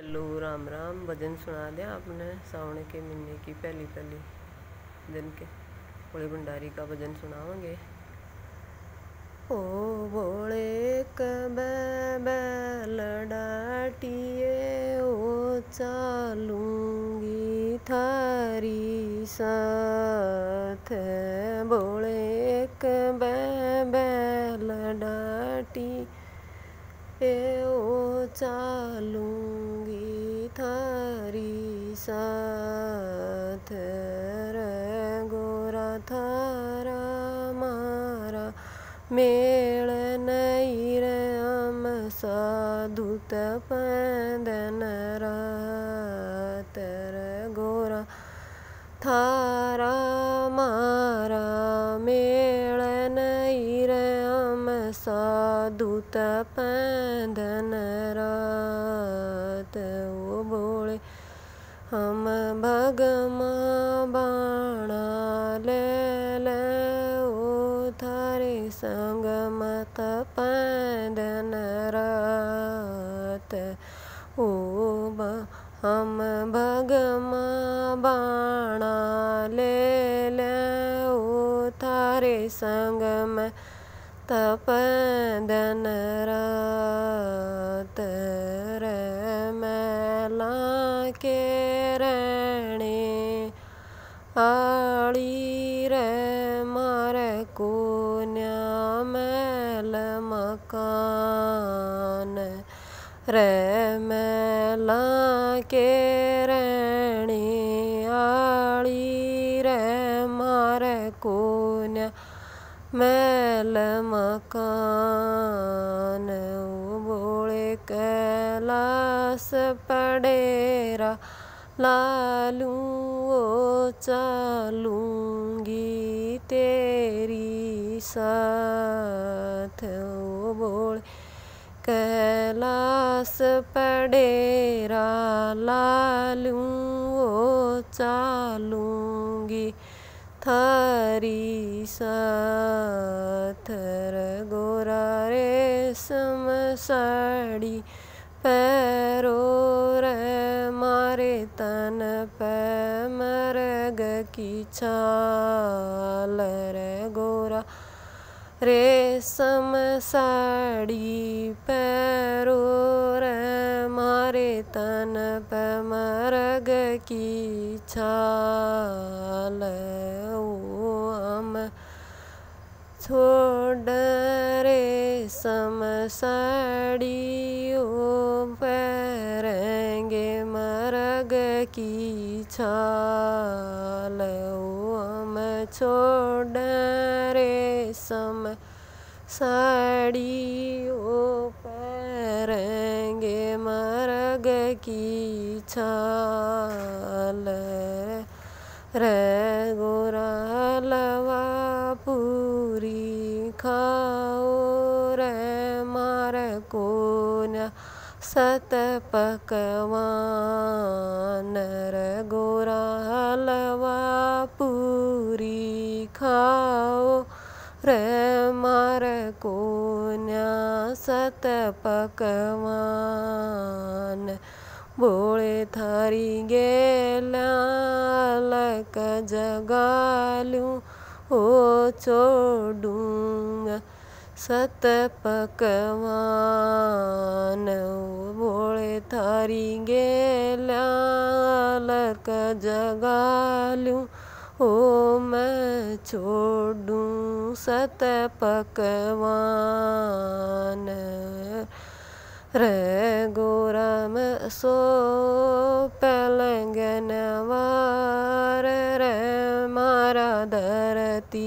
hello Ram Ram भजन सुना दिया आपने सावण के महीने की पहली पहली दिन के भोले भंडारी का भजन सुनाओगे ओ भोले कब लड़ाटिए ओ चालूंगी थारी साथ भोले कब लड़ाटी ए ओ चालू साथ रघुरथ मारा मेल नैर अम साधुत पदन रात रघुरा थारा मारा मेल नैर अम साधुत पदन रा संग मत पैदन ओ ब हम भगमा बाणा ले लो थारे संग में तपदन रात रे मैला के रहने आड़ी दुनिया मैल मकान रे मैला के रणी रे मार कोन्या मैल मकान बोले कैलास पडेरा लालू ओ चालूंगी तेरी साथ वो बोल कैलाश पडेरा लालू वो चालूंगी थारी साथ गोरा रे साड़ी पैरो रे मारे तन पे मरग की छाल रे रेशम साड़ी पैरो मारे तन पे मरग की छाल ओ हम छोड़ रे सम साड़ी ओ पैरेंगे मरग की छाल ओ हम छोड़ सम साड़ियों पहरेंगे मरग की छाल रे गोरा लवा पूरी खाओ रे मार को सत पकवान रे गोरा हलवा पूरी खाओ मार को सत पकवान बोळे थारी गेल्यालक जगालू ओ चोडूंग सत पकवान बोळे थारी गेल्यालक जगालू हो मैं छोड़ू सत पकवान रे गोरा में सो पलंगनवार रे मारा धरती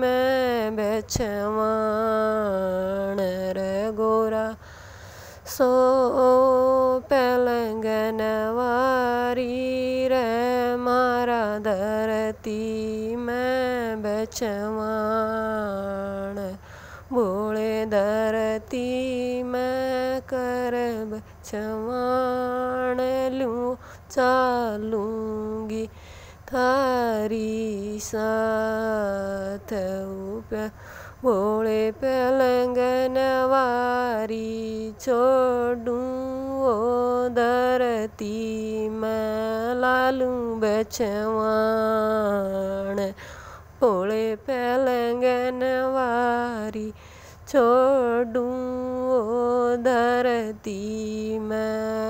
मैं बेचवान रे गोरा सो बचवाण भोले धरती मैं कर बचवाण लूँ चालूंगी थारी साथ ऊपर भोले पलंगनवारी छोड़ूं ओ धरती मैं लालू बचवाण ओले पलंगन वारी छोड़ू ओ धरती मैं